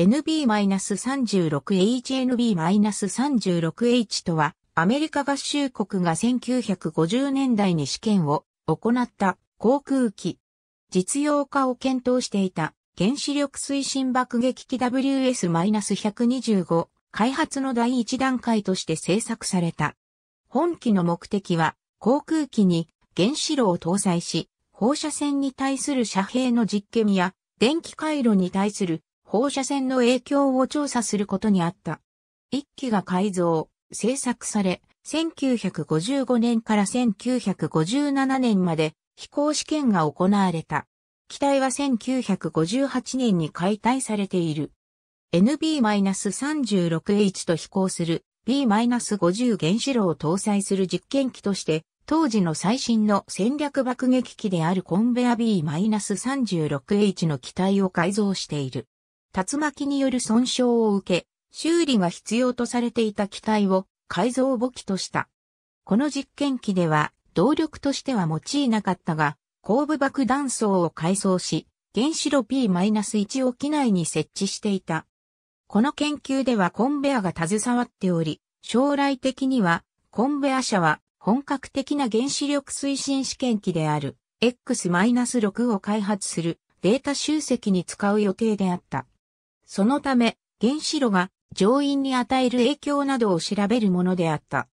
NB-36H-NB-36H とは、アメリカ合衆国が1950年代に試験を行った航空機。実用化を検討していた原子力推進爆撃機 WS-125 開発の第一段階として製作された。本機の目的は航空機に原子炉を搭載し、放射線に対する遮蔽の実験や電気回路に対する放射線の影響を調査することにあった。一機が改造、製作され、1955年から1957年まで飛行試験が行われた。機体は1958年に解体されている。NB-36H と飛行する B-50 原子炉を搭載する実験機として、当時の最新の戦略爆撃機であるコンベア B-36H の機体を改造している。竜巻による損傷を受け、修理が必要とされていた機体を改造母機とした。この実験機では動力としては用いなかったが、後部爆弾層を改装し、原子炉 P-1 を機内に設置していた。この研究ではコンベアが携わっており、将来的にはコンベア社は本格的な原子力推進試験機である X-6 を開発するデータ集積に使う予定であった。そのため、原子炉が乗員に与える影響などを調べるものであった。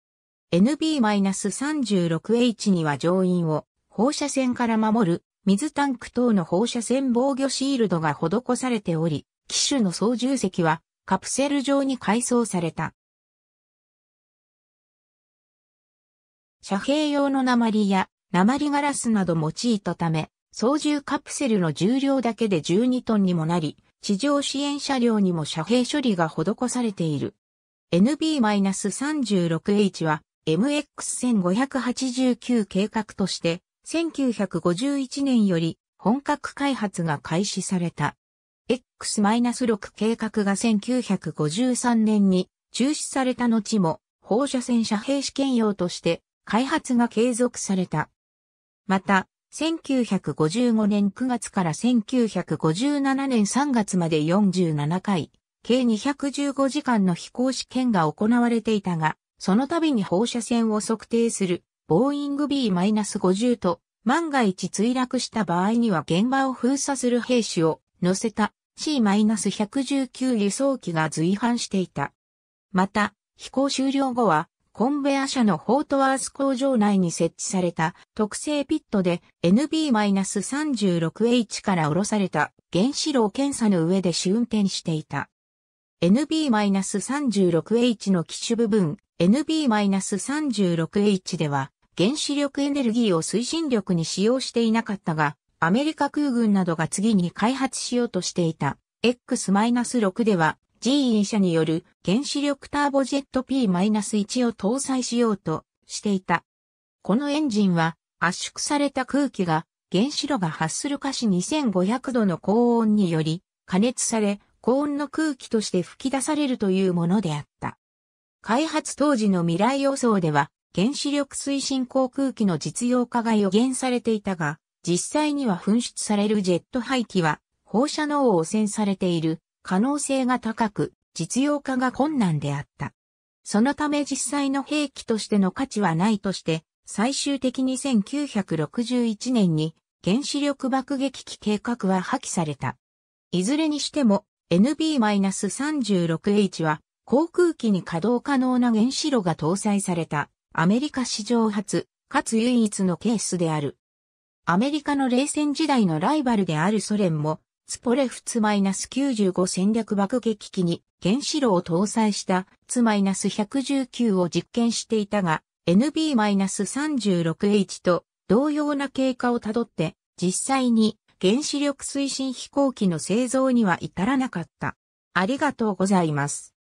NB-36H には乗員を放射線から守る水タンク等の放射線防御シールドが施されており、機種の操縦席はカプセル状に改装された。遮蔽用の鉛や鉛ガラスなど用いたため、操縦カプセルの重量だけで12トンにもなり、地上支援車両にも遮蔽処理が施されている。NB-36H は MX1589 計画として1951年より本格開発が開始された。X-6 計画が1953年に中止された後も放射線遮蔽試験用として開発が継続された。また、1955年9月から1957年3月まで47回、計215時間の飛行試験が行われていたが、その度に放射線を測定する、ボーイング B-50 と、万が一墜落した場合には現場を封鎖する兵士を乗せた C-119 輸送機が随伴していた。また、飛行終了後は、コンベア社のフォートワース工場内に設置された特製ピットで NB-36H から降ろされた原子炉検査の上で試運転していた。NB-36H の機種部分 NB-36H では原子力エネルギーを推進力に使用していなかったが、アメリカ空軍などが次に開発しようとしていた X-6 では GE 社による原子力ターボジェット P-1 を搭載しようとしていた。このエンジンは圧縮された空気が原子炉が発する下氏2500度の高温により加熱され高温の空気として吹き出されるというものであった。開発当時の未来予想では原子力推進航空機の実用化が予言されていたが実際には噴出されるジェット排気は放射能を汚染されている可能性が高く、実用化が困難であった。そのため実際の兵器としての価値はないとして、最終的に1961年に原子力爆撃機計画は破棄された。いずれにしても NB-36H は航空機に稼働可能な原子炉が搭載されたアメリカ史上初かつ唯一のケースである。アメリカの冷戦時代のライバルであるソ連もスポレフツ -95 戦略爆撃機に原子炉を搭載したツ -119 を実験していたが NB-36H と同様な経過をたどって実際に原子力推進飛行機の製造には至らなかった。ありがとうございます。